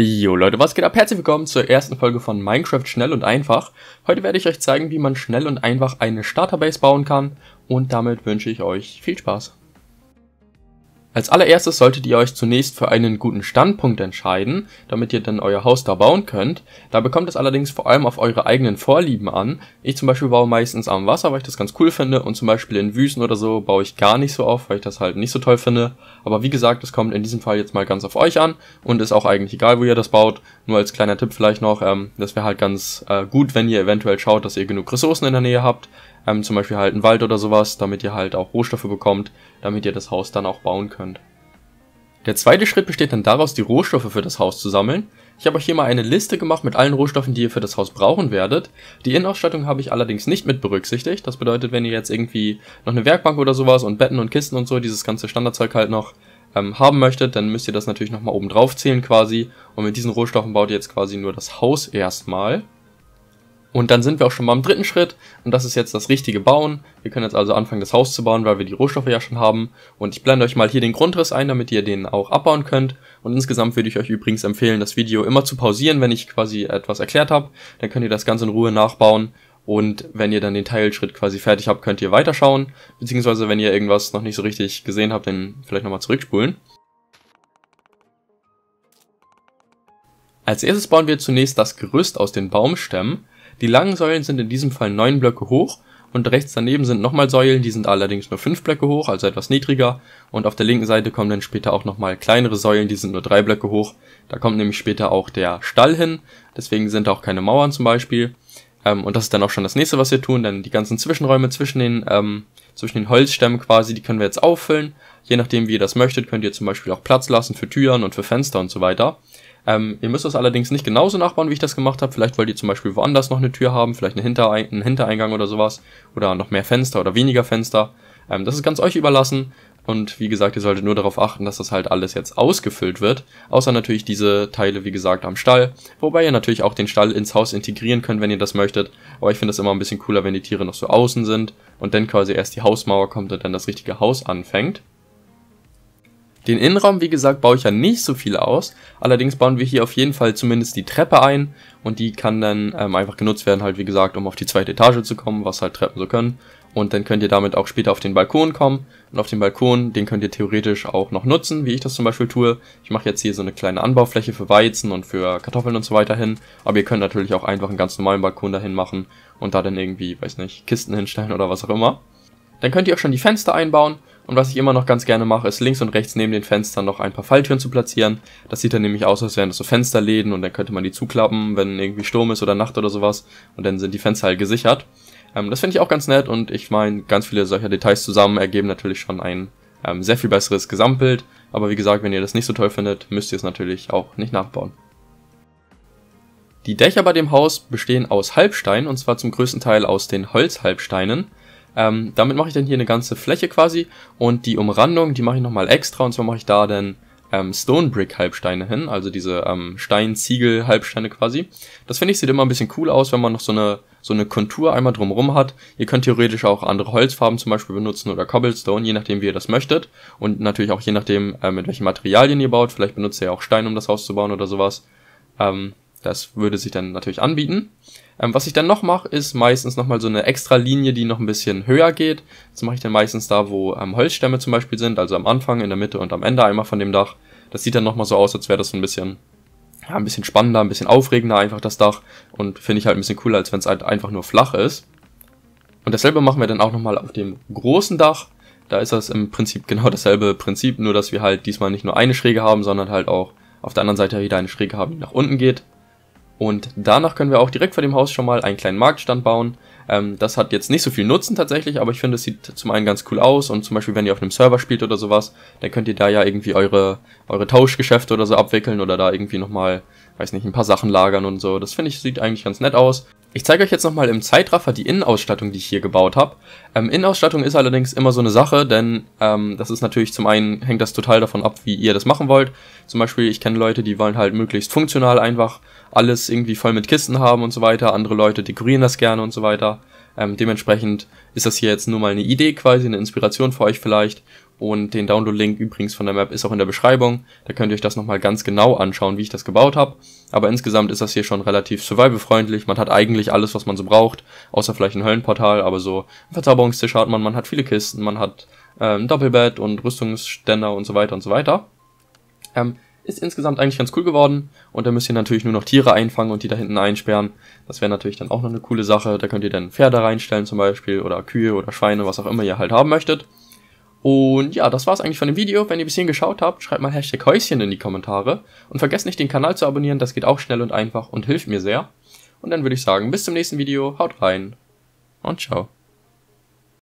Jo Leute, was geht ab? Herzlich willkommen zur ersten Folge von Minecraft schnell und einfach. Heute werde ich euch zeigen, wie man schnell und einfach eine Starterbase bauen kann und damit wünsche ich euch viel Spaß. Als Allererstes solltet ihr euch zunächst für einen guten Standpunkt entscheiden, damit ihr dann euer Haus da bauen könnt, da bekommt es allerdings vor allem auf eure eigenen Vorlieben an, ich zum Beispiel baue meistens am Wasser, weil ich das ganz cool finde und zum Beispiel in Wüsten oder so baue ich gar nicht so auf, weil ich das halt nicht so toll finde, aber wie gesagt, es kommt in diesem Fall jetzt mal ganz auf euch an und ist auch eigentlich egal, wo ihr das baut, nur als kleiner Tipp vielleicht noch, ähm, das wäre halt ganz äh, gut, wenn ihr eventuell schaut, dass ihr genug Ressourcen in der Nähe habt, ähm, zum Beispiel halt einen Wald oder sowas, damit ihr halt auch Rohstoffe bekommt, damit ihr das Haus dann auch bauen könnt. Der zweite Schritt besteht dann daraus, die Rohstoffe für das Haus zu sammeln. Ich habe euch hier mal eine Liste gemacht mit allen Rohstoffen, die ihr für das Haus brauchen werdet. Die Innenausstattung habe ich allerdings nicht mit berücksichtigt. Das bedeutet, wenn ihr jetzt irgendwie noch eine Werkbank oder sowas und Betten und Kisten und so, dieses ganze Standardzeug halt noch ähm, haben möchtet, dann müsst ihr das natürlich nochmal oben drauf zählen quasi. Und mit diesen Rohstoffen baut ihr jetzt quasi nur das Haus erstmal. Und dann sind wir auch schon mal im dritten Schritt und das ist jetzt das richtige Bauen. Wir können jetzt also anfangen das Haus zu bauen, weil wir die Rohstoffe ja schon haben. Und ich blende euch mal hier den Grundriss ein, damit ihr den auch abbauen könnt. Und insgesamt würde ich euch übrigens empfehlen, das Video immer zu pausieren, wenn ich quasi etwas erklärt habe. Dann könnt ihr das Ganze in Ruhe nachbauen und wenn ihr dann den Teilschritt quasi fertig habt, könnt ihr weiterschauen. Beziehungsweise wenn ihr irgendwas noch nicht so richtig gesehen habt, dann vielleicht nochmal zurückspulen. Als erstes bauen wir zunächst das Gerüst aus den Baumstämmen. Die langen Säulen sind in diesem Fall neun Blöcke hoch und rechts daneben sind nochmal Säulen, die sind allerdings nur fünf Blöcke hoch, also etwas niedriger. Und auf der linken Seite kommen dann später auch nochmal kleinere Säulen, die sind nur drei Blöcke hoch. Da kommt nämlich später auch der Stall hin, deswegen sind da auch keine Mauern zum Beispiel. Ähm, und das ist dann auch schon das nächste, was wir tun, denn die ganzen Zwischenräume zwischen den, ähm, zwischen den Holzstämmen quasi, die können wir jetzt auffüllen. Je nachdem, wie ihr das möchtet, könnt ihr zum Beispiel auch Platz lassen für Türen und für Fenster und so weiter. Ähm, ihr müsst das allerdings nicht genauso nachbauen, wie ich das gemacht habe. Vielleicht wollt ihr zum Beispiel woanders noch eine Tür haben, vielleicht einen, Hinterein einen Hintereingang oder sowas. Oder noch mehr Fenster oder weniger Fenster. Ähm, das ist ganz euch überlassen. Und wie gesagt, ihr solltet nur darauf achten, dass das halt alles jetzt ausgefüllt wird. Außer natürlich diese Teile, wie gesagt, am Stall. Wobei ihr natürlich auch den Stall ins Haus integrieren könnt, wenn ihr das möchtet. Aber ich finde das immer ein bisschen cooler, wenn die Tiere noch so außen sind. Und dann quasi erst die Hausmauer kommt und dann das richtige Haus anfängt. Den Innenraum, wie gesagt, baue ich ja nicht so viel aus. Allerdings bauen wir hier auf jeden Fall zumindest die Treppe ein. Und die kann dann ähm, einfach genutzt werden, halt wie gesagt, um auf die zweite Etage zu kommen, was halt Treppen so können. Und dann könnt ihr damit auch später auf den Balkon kommen. Und auf den Balkon, den könnt ihr theoretisch auch noch nutzen, wie ich das zum Beispiel tue. Ich mache jetzt hier so eine kleine Anbaufläche für Weizen und für Kartoffeln und so weiter hin. Aber ihr könnt natürlich auch einfach einen ganz normalen Balkon dahin machen und da dann irgendwie, weiß nicht, Kisten hinstellen oder was auch immer. Dann könnt ihr auch schon die Fenster einbauen und was ich immer noch ganz gerne mache, ist links und rechts neben den Fenstern noch ein paar Falltüren zu platzieren. Das sieht dann nämlich aus, als wären das so Fensterläden und dann könnte man die zuklappen, wenn irgendwie Sturm ist oder Nacht oder sowas. Und dann sind die Fenster halt gesichert. Ähm, das finde ich auch ganz nett und ich meine, ganz viele solcher Details zusammen ergeben natürlich schon ein ähm, sehr viel besseres Gesamtbild. Aber wie gesagt, wenn ihr das nicht so toll findet, müsst ihr es natürlich auch nicht nachbauen. Die Dächer bei dem Haus bestehen aus Halbstein und zwar zum größten Teil aus den Holzhalbsteinen. Ähm, damit mache ich dann hier eine ganze Fläche quasi und die Umrandung, die mache ich nochmal extra und zwar mache ich da dann ähm, stonebrick Halbsteine hin, also diese ähm, Steinziegel Halbsteine quasi. Das finde ich sieht immer ein bisschen cool aus, wenn man noch so eine so eine Kontur einmal drumherum hat. Ihr könnt theoretisch auch andere Holzfarben zum Beispiel benutzen oder Cobblestone, je nachdem wie ihr das möchtet und natürlich auch je nachdem äh, mit welchen Materialien ihr baut. Vielleicht benutzt ihr ja auch Stein, um das Haus zu bauen oder sowas. Ähm, das würde sich dann natürlich anbieten. Ähm, was ich dann noch mache, ist meistens nochmal so eine extra Linie, die noch ein bisschen höher geht. Das mache ich dann meistens da, wo ähm, Holzstämme zum Beispiel sind, also am Anfang, in der Mitte und am Ende einmal von dem Dach. Das sieht dann nochmal so aus, als wäre das so ein bisschen, ja, ein bisschen spannender, ein bisschen aufregender einfach das Dach und finde ich halt ein bisschen cooler, als wenn es halt einfach nur flach ist. Und dasselbe machen wir dann auch nochmal auf dem großen Dach. Da ist das im Prinzip genau dasselbe Prinzip, nur dass wir halt diesmal nicht nur eine Schräge haben, sondern halt auch auf der anderen Seite wieder eine Schräge haben, die nach unten geht. Und danach können wir auch direkt vor dem Haus schon mal einen kleinen Marktstand bauen. Ähm, das hat jetzt nicht so viel Nutzen tatsächlich, aber ich finde, es sieht zum einen ganz cool aus und zum Beispiel, wenn ihr auf einem Server spielt oder sowas, dann könnt ihr da ja irgendwie eure, eure Tauschgeschäfte oder so abwickeln oder da irgendwie nochmal weiß nicht, ein paar Sachen lagern und so. Das finde ich, sieht eigentlich ganz nett aus. Ich zeige euch jetzt nochmal im Zeitraffer die Innenausstattung, die ich hier gebaut habe. Ähm, Innenausstattung ist allerdings immer so eine Sache, denn ähm, das ist natürlich zum einen, hängt das total davon ab, wie ihr das machen wollt. Zum Beispiel, ich kenne Leute, die wollen halt möglichst funktional einfach alles irgendwie voll mit Kisten haben und so weiter. Andere Leute dekorieren das gerne und so weiter. Ähm, dementsprechend ist das hier jetzt nur mal eine Idee quasi, eine Inspiration für euch vielleicht. Und den Download-Link übrigens von der Map ist auch in der Beschreibung. Da könnt ihr euch das nochmal ganz genau anschauen, wie ich das gebaut habe. Aber insgesamt ist das hier schon relativ survival-freundlich. Man hat eigentlich alles, was man so braucht, außer vielleicht ein Höllenportal, aber so ein Verzauberungstisch hat man, man hat viele Kisten, man hat ähm, Doppelbett und Rüstungsständer und so weiter und so weiter. Ähm, ist insgesamt eigentlich ganz cool geworden. Und da müsst ihr natürlich nur noch Tiere einfangen und die da hinten einsperren. Das wäre natürlich dann auch noch eine coole Sache. Da könnt ihr dann Pferde reinstellen zum Beispiel oder Kühe oder Schweine, was auch immer ihr halt haben möchtet. Und ja, das war's eigentlich von dem Video. Wenn ihr bis hierhin geschaut habt, schreibt mal Hashtag Häuschen in die Kommentare. Und vergesst nicht, den Kanal zu abonnieren. Das geht auch schnell und einfach und hilft mir sehr. Und dann würde ich sagen, bis zum nächsten Video. Haut rein und ciao.